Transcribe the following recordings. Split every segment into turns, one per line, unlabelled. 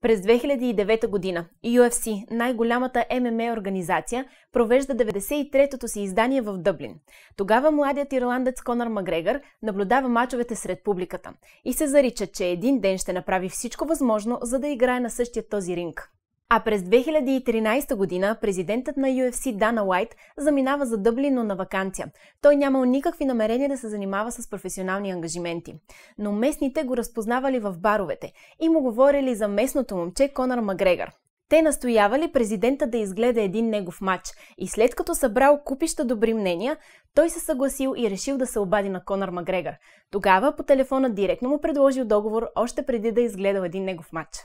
През 2009 година UFC, най-голямата ММА организация, провежда 93-тото си издание в Дъблин. Тогава младият ирландец Конор Макгрегор наблюдава мачовете сред публиката и се зарича, че един ден ще направи всичко възможно, за да играе на същия този ринг. А през 2013 година президентът на UFC Дана Уайт заминава за Дъблин, но на вакансия. Той нямал никакви намерения да се занимава с професионални ангажименти. Но местните го разпознавали в баровете и му говорили за местното момче Конор Магрегор. Те настоявали президента да изгледа един негов матч и след като събрал купища добри мнения, той се съгласил и решил да се обади на Конор Магрегор. Тогава по телефона директно му предложил договор още преди да изгледал един негов матч.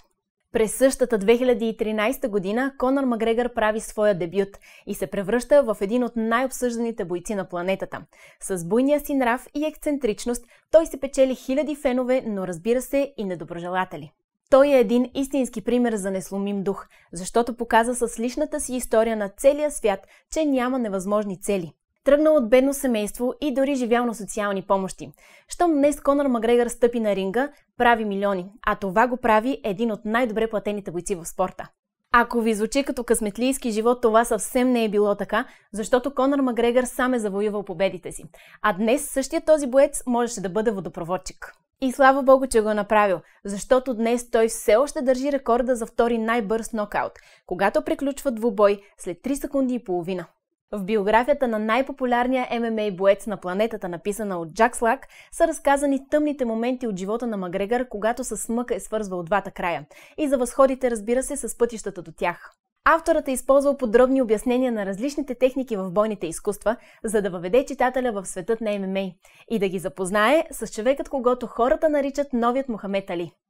През същата 2013 година Конор Макгрегор прави своя дебют и се превръща в един от най-обсъжданите бойци на планетата. С буйния си нрав и ексцентричност той се печели хиляди фенове, но разбира се и недоброжелатели. Той е един истински пример за несломим дух, защото показа с личната си история на целия свят, че няма невъзможни цели – Тръгнал от бедно семейство и дори живял на социални помощи. Щом днес Конор Макгрегор стъпи на ринга, прави милиони, а това го прави един от най-добре платените бойци в спорта. Ако ви звучи като късметлийски живот, това съвсем не е било така, защото Конор Макгрегор сам е завоювал победите си. А днес същия този боец можеше да бъде водопроводчик. И слава богу, че го е направил, защото днес той все още държи рекорда за втори най-бърз нокаут, когато приключва двубой след 3 секунди и половина. В биографията на най-популярния ММА боец на планетата, написана от Джак Слак, са разказани тъмните моменти от живота на Макгрегор, когато с мъка е свързвал двата края. И за възходите, разбира се, с пътищата до тях. Авторът е използвал подробни обяснения на различните техники в бойните изкуства, за да въведе читателя в светът на ММА и да ги запознае с човекът, когато хората наричат новият Мохамед Али.